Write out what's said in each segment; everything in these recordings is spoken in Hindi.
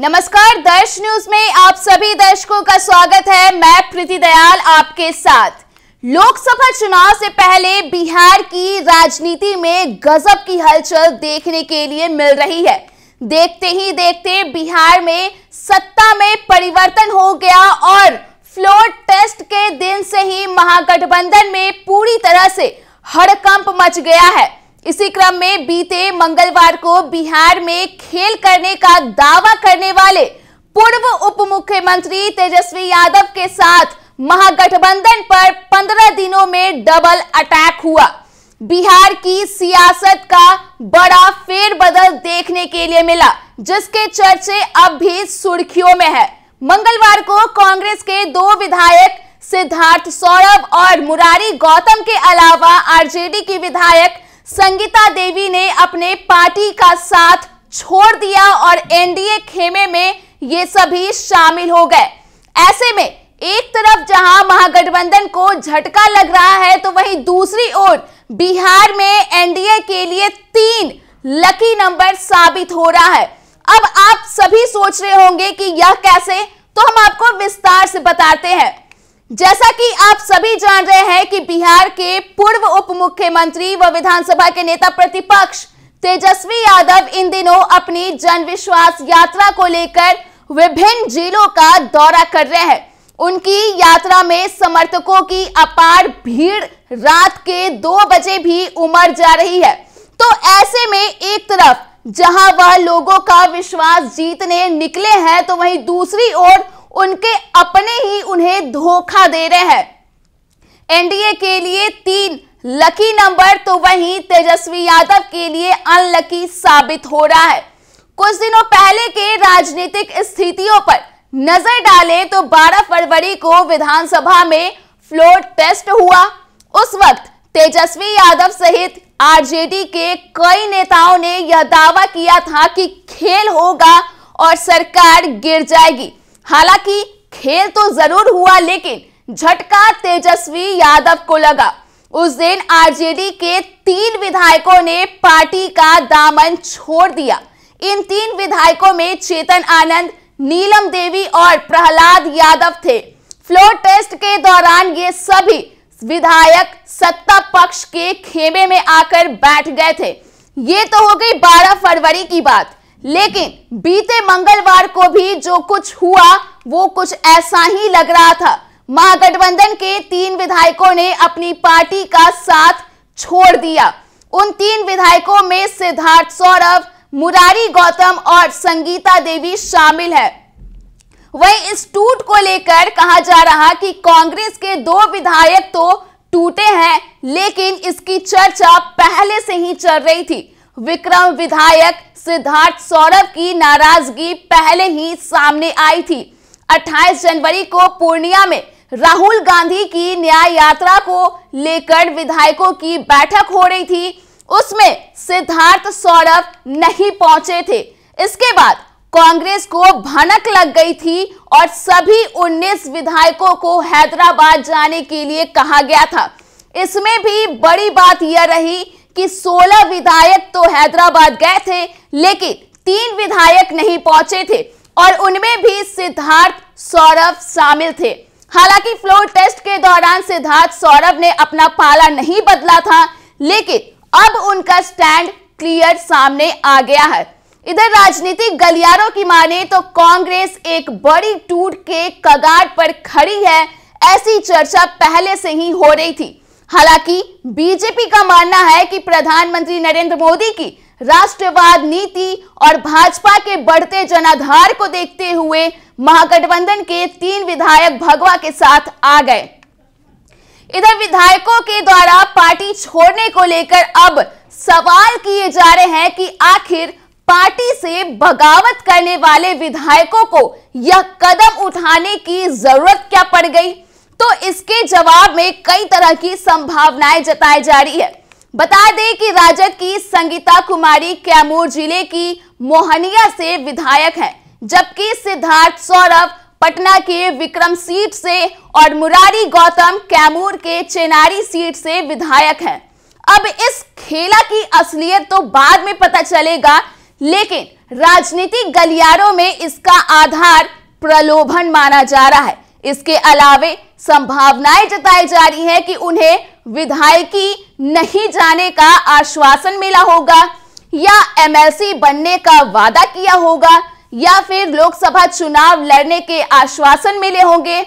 नमस्कार दर्श न्यूज में आप सभी दर्शकों का स्वागत है मैं प्रीति दयाल आपके साथ लोकसभा चुनाव से पहले बिहार की राजनीति में गजब की हलचल देखने के लिए मिल रही है देखते ही देखते बिहार में सत्ता में परिवर्तन हो गया और फ्लोर टेस्ट के दिन से ही महागठबंधन में पूरी तरह से हड़कंप मच गया है इसी क्रम में बीते मंगलवार को बिहार में खेल करने का दावा करने वाले पूर्व उप मुख्यमंत्री तेजस्वी यादव के साथ महागठबंधन पर 15 दिनों में डबल अटैक हुआ बिहार की सियासत का बड़ा फेरबदल देखने के लिए मिला जिसके चर्चे अब भी सुर्खियों में है मंगलवार को कांग्रेस के दो विधायक सिद्धार्थ सौरभ और मुरारी गौतम के अलावा आरजेडी की विधायक संगीता देवी ने अपने पार्टी का साथ छोड़ दिया और एनडीए खेमे में ये सभी शामिल हो गए ऐसे में एक तरफ जहां महागठबंधन को झटका लग रहा है तो वहीं दूसरी ओर बिहार में एनडीए के लिए तीन लकी नंबर साबित हो रहा है अब आप सभी सोच रहे होंगे कि यह कैसे तो हम आपको विस्तार से बताते हैं जैसा कि आप सभी जान रहे हैं कि बिहार के पूर्व उप मुख्यमंत्री व विधानसभा के नेता प्रतिपक्ष तेजस्वी यादव इन दिनों अपनी जनविश्वास यात्रा को लेकर विभिन्न जिलों का दौरा कर रहे हैं उनकी यात्रा में समर्थकों की अपार भीड़ रात के दो बजे भी उमड़ जा रही है तो ऐसे में एक तरफ जहां वह लोगों का विश्वास जीतने निकले हैं तो वहीं दूसरी ओर उनके अपने ही उन्हें धोखा दे रहे हैं एनडीए के लिए तीन लकी नंबर तो वहीं तेजस्वी यादव के लिए अनलकी साबित हो रहा है कुछ दिनों पहले के राजनीतिक स्थितियों पर नजर डाले तो 12 फरवरी को विधानसभा में फ्लोर टेस्ट हुआ उस वक्त तेजस्वी यादव सहित आरजेडी के कई नेताओं ने यह दावा किया था कि खेल होगा और सरकार गिर जाएगी हालांकि खेल तो जरूर हुआ लेकिन झटका तेजस्वी यादव को लगा उस दिन आरजेडी के तीन विधायकों ने पार्टी का दामन छोड़ दिया इन तीन विधायकों में चेतन आनंद नीलम देवी और प्रहलाद यादव थे फ्लोर टेस्ट के दौरान ये सभी विधायक सत्ता पक्ष के खेमे में आकर बैठ गए थे ये तो हो गई 12 फरवरी की बात लेकिन बीते मंगलवार को भी जो कुछ हुआ वो कुछ ऐसा ही लग रहा था महागठबंधन के तीन विधायकों ने अपनी पार्टी का साथ छोड़ दिया उन तीन विधायकों में सिद्धार्थ सौरभ मुरारी गौतम और संगीता देवी शामिल है वहीं इस टूट को लेकर कहा जा रहा कि कांग्रेस के दो विधायक तो टूटे हैं लेकिन इसकी चर्चा पहले से ही चल रही थी विक्रम विधायक सिद्धार्थ सौरभ की नाराजगी पहले ही सामने आई थी 28 जनवरी को पूर्णिया में राहुल गांधी की न्याय यात्रा को लेकर विधायकों की बैठक हो रही थी उसमें सिद्धार्थ सौरभ नहीं पहुंचे थे इसके बाद कांग्रेस को भनक लग गई थी और सभी 19 विधायकों को हैदराबाद जाने के लिए कहा गया था इसमें भी बड़ी बात यह रही कि 16 विधायक तो हैदराबाद गए थे लेकिन तीन विधायक नहीं पहुंचे थे और उनमें भी सिद्धार्थ सौरभ शामिल थे हालांकि फ्लोर टेस्ट के दौरान सिद्धार्थ सौरभ ने अपना पाला नहीं बदला था लेकिन अब उनका स्टैंड क्लियर सामने आ गया है इधर राजनीतिक गलियारों की माने तो कांग्रेस एक बड़ी टूट के कगार पर खड़ी है ऐसी चर्चा पहले से ही हो रही थी हालांकि बीजेपी का मानना है कि प्रधानमंत्री नरेंद्र मोदी की राष्ट्रवाद नीति और भाजपा के बढ़ते जनाधार को देखते हुए महागठबंधन के तीन विधायक भगवा के साथ आ गए इधर विधायकों के द्वारा पार्टी छोड़ने को लेकर अब सवाल किए जा रहे हैं कि आखिर पार्टी से बगावत करने वाले विधायकों को यह कदम उठाने की जरूरत क्या पड़ गई तो इसके जवाब में कई तरह की संभावनाएं जताई जा रही है बता दें कि राजद की संगीता कुमारी कैमूर जिले की मोहनिया से विधायक हैं, जबकि सिद्धार्थ सौरभ पटना के विक्रम सीट से और मुरारी गौतम कैमूर के चेनारी सीट से विधायक हैं। अब इस खेला की असलियत तो बाद में पता चलेगा लेकिन राजनीतिक गलियारों में इसका आधार प्रलोभन माना जा रहा है इसके अलावे संभावनाएं जताई जा रही है कि उन्हें विधायकी नहीं जाने का आश्वासन मिला होगा या एमएलसी बनने का वादा किया होगा या फिर लोकसभा चुनाव लड़ने के आश्वासन मिले होंगे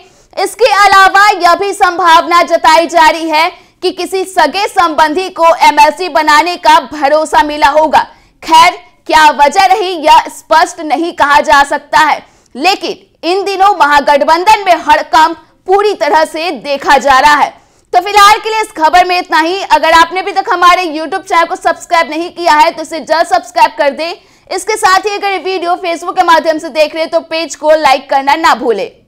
इसके अलावा यह भी संभावना जताई जा रही है कि किसी सगे संबंधी को एमएलसी बनाने का भरोसा मिला होगा खैर क्या वजह रही यह स्पष्ट नहीं कहा जा सकता है लेकिन इन दिनों महागठबंधन में हड़कंप पूरी तरह से देखा जा रहा है तो फिलहाल के लिए इस खबर में इतना ही अगर आपने अभी तक हमारे YouTube चैनल को सब्सक्राइब नहीं किया है तो इसे जल्द सब्सक्राइब कर दें इसके साथ ही अगर ये वीडियो फेसबुक के माध्यम से देख रहे हैं तो पेज को लाइक करना ना भूलें